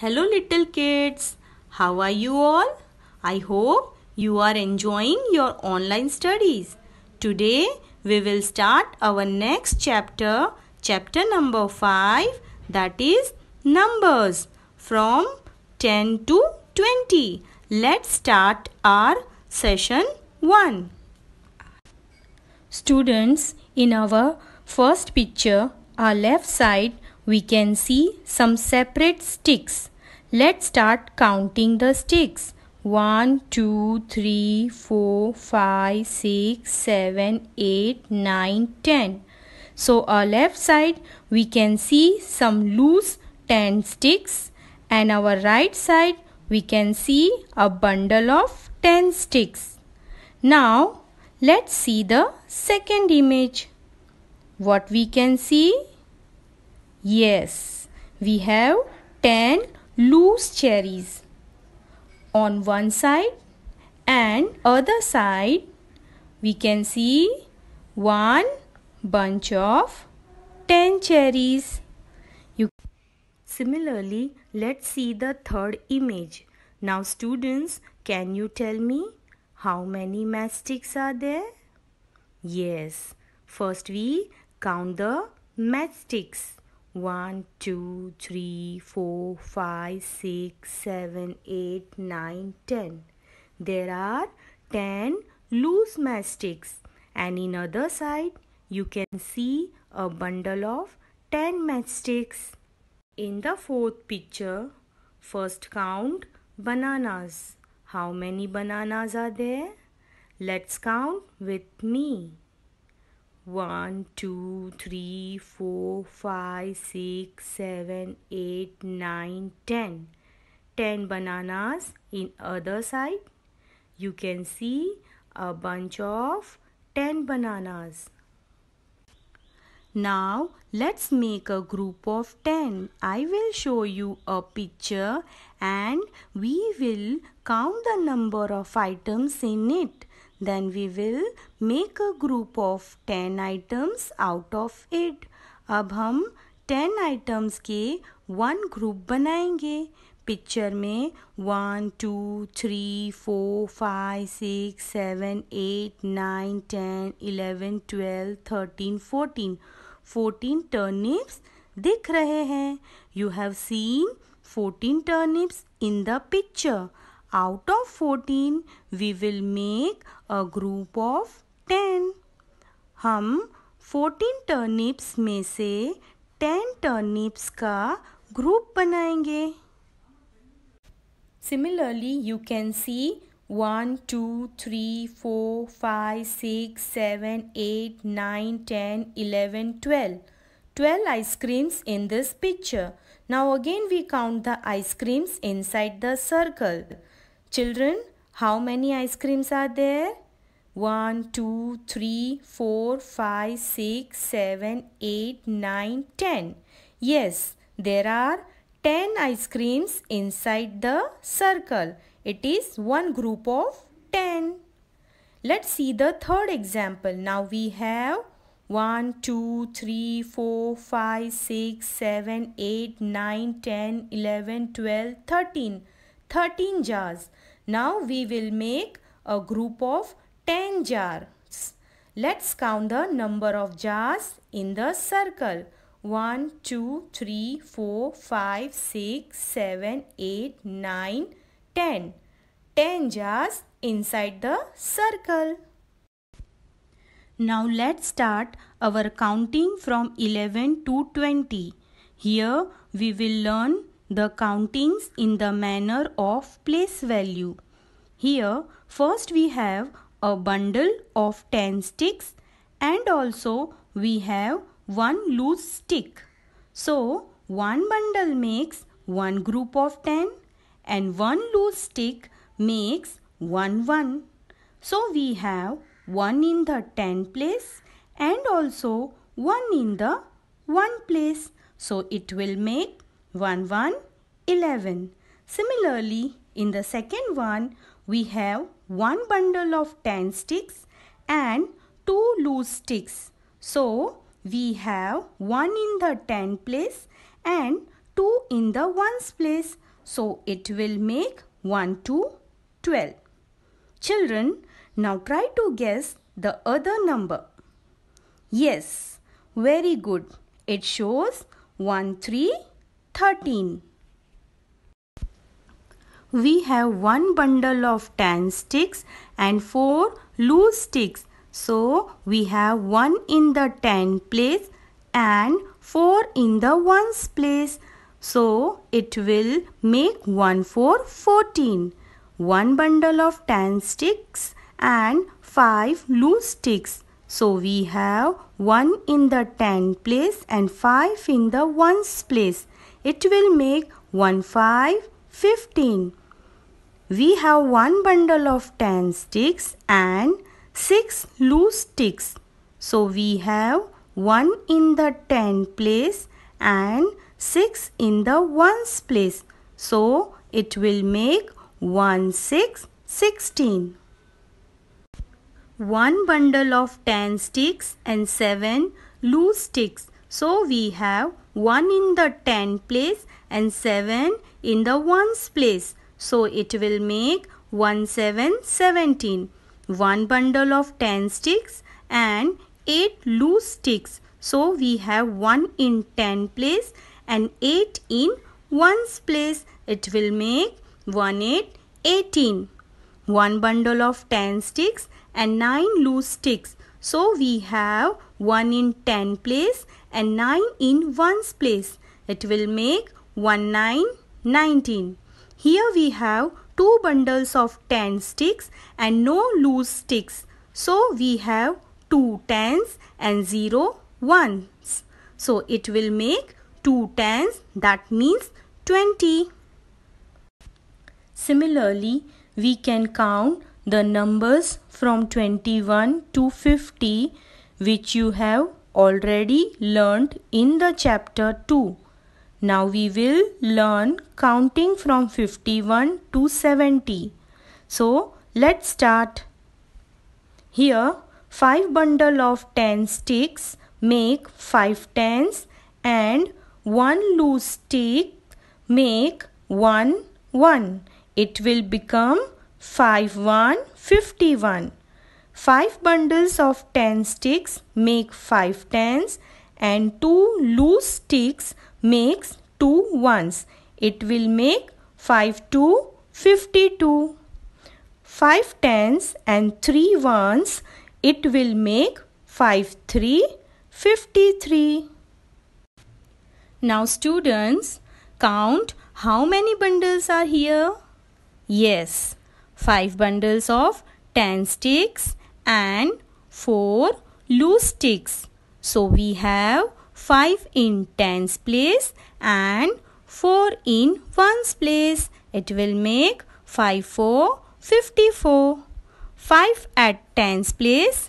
Hello little kids. How are you all? I hope you are enjoying your online studies. Today we will start our next chapter, chapter number 5 that is numbers from 10 to 20. Let's start our session 1. Students, in our first picture, our left side, we can see some separate sticks Let's start counting the sticks. 1, 2, 3, 4, 5, 6, 7, 8, 9, 10. So our left side we can see some loose 10 sticks and our right side we can see a bundle of 10 sticks. Now let's see the second image. What we can see? Yes, we have 10 loose cherries on one side and other side we can see one bunch of 10 cherries. You Similarly, let's see the third image. Now students, can you tell me how many matchsticks are there? Yes, first we count the matchsticks. 1 2 3 4 5 6 7 8 9 10 there are 10 loose matchsticks, and in other side you can see a bundle of 10 matchsticks in the fourth picture first count bananas how many bananas are there let's count with me 1 2 3 4 5 6 7 8 9 10 10 bananas in other side you can see a bunch of 10 bananas now let's make a group of 10 i will show you a picture and we will count the number of items in it Then we will make a group of 10 items out of it. अब हम 10 items के one group बनाएंगे picture में one two three four five six seven eight nine ten eleven twelve thirteen fourteen fourteen turnips दिख रहे हैं you have seen fourteen turnips in the picture out of 14 we will make a group of 10 hum 14 turnips mein se 10 turnips ka group similarly you can see 1 2 3 4 5 6 7 8 9 10 11 12 12 ice creams in this picture. Now again we count the ice creams inside the circle. Children, how many ice creams are there? 1, 2, 3, 4, 5, 6, 7, 8, 9, 10. Yes, there are 10 ice creams inside the circle. It is one group of 10. Let's see the third example. Now we have 1, 2, 3, 4, 5, 6, 7, 8, 9, 10, 11, 12, 13. 13 jars. Now we will make a group of 10 jars. Let's count the number of jars in the circle. 1, 2, 3, 4, 5, 6, 7, 8, 9, 10. 10 jars inside the circle. Now let's start our counting from 11 to 20. Here we will learn the countings in the manner of place value. Here first we have a bundle of 10 sticks and also we have one loose stick. So one bundle makes one group of 10 and one loose stick makes one one. So we have one in the 10 place and also one in the one place. So it will make 1 1 11. Similarly, in the second one, we have one bundle of 10 sticks and two loose sticks. So, we have one in the 10 place and two in the ones place. So, it will make 1 2 12. Children, now try to guess the other number. Yes, very good. It shows 1 3 13. We have one bundle of 10 sticks and 4 loose sticks. So we have 1 in the 10 place and 4 in the 1's place. So it will make 1 for 14. 1 bundle of 10 sticks and 5 loose sticks. So we have 1 in the 10 place and 5 in the 1's place. It will make 1 5 15. We have one bundle of 10 sticks and 6 loose sticks. So we have 1 in the 10 place and 6 in the 1's place. So it will make 1 6 16. One bundle of 10 sticks and 7 loose sticks. So we have 1 in the 10 place and 7 in the 1's place. So it will make 1 7 17. 1 bundle of 10 sticks and 8 loose sticks. So we have 1 in 10 place and 8 in 1's place. It will make 1 8 18. 1 bundle of 10 sticks and 9 loose sticks. So we have 1 in 10 place and 9 in 1's place. It will make 1 9 19. Here we have 2 bundles of 10 sticks and no loose sticks. So we have 2 tens and 0 ones. So it will make 2 tens that means 20. Similarly, we can count the numbers from 21 to 50 which you have already learned in the chapter 2. Now we will learn counting from 51 to 70. So let's start. Here 5 bundle of 10 sticks make 5 tens and 1 loose stick make 1 1. It will become 5 1 51. 5 bundles of 10 sticks make 5 tens and 2 loose sticks makes 2 ones. It will make 5 2 52. 5 tens and 3 ones. It will make 5 3 53. Now students, count how many bundles are here? Yes, 5 bundles of 10 sticks and 4 loose sticks. So we have 5 in tens place and 4 in ones place. It will make 5 4 54. 5 at tens place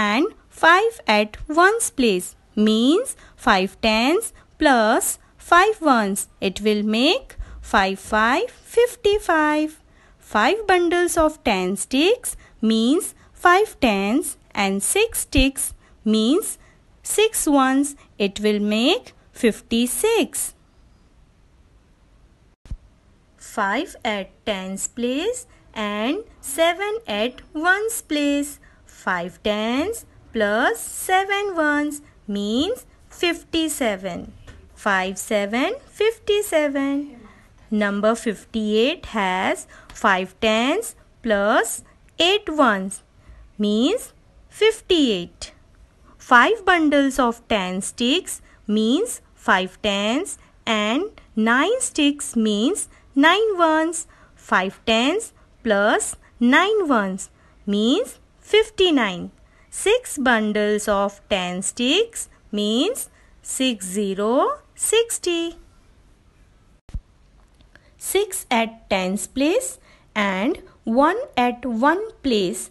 and 5 at ones place means 5 tens plus 5 ones. It will make 5 5 55. 5 bundles of 10 sticks means 5 tens and 6 ticks means 6 ones. It will make 56. 5 at tens place and 7 at ones place. 5 tens plus 7 ones means 57. 5 7 57. Number 58 has 5 tens plus 8 ones means 58. 5 bundles of 10 sticks means 5 tens and 9 sticks means 9 ones. 5 tens plus 9 ones means 59. 6 bundles of 10 sticks means 6 0 60. 6 at tens place and 1 at 1 place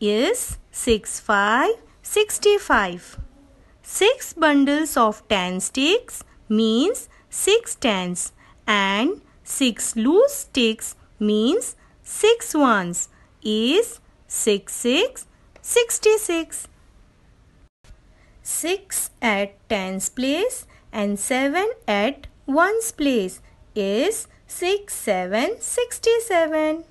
is 6 5 65. 6 bundles of 10 sticks means 6 tens and 6 loose sticks means 6 ones is 6 6 66. 6 at 10's place and 7 at 1's place is 6 7 67.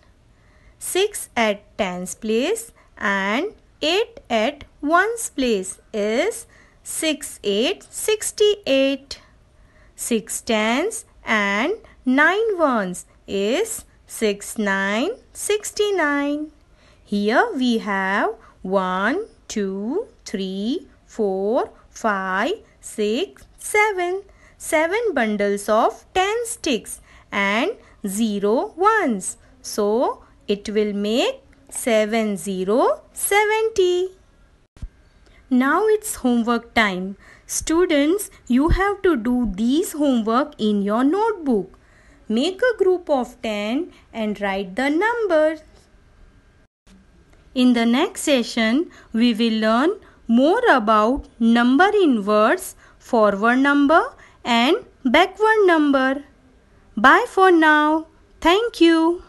6 at 10's place and 8 at one's place is 6 8 68. 6 tens and 9 ones is 6 9 69. Here we have 1, 2, 3, 4, 5, 6, 7. 7 bundles of 10 sticks and 0 ones. So it will make 7070. Now it's homework time. Students, you have to do these homework in your notebook. Make a group of 10 and write the numbers. In the next session, we will learn more about number in words, forward number and backward number. Bye for now. Thank you.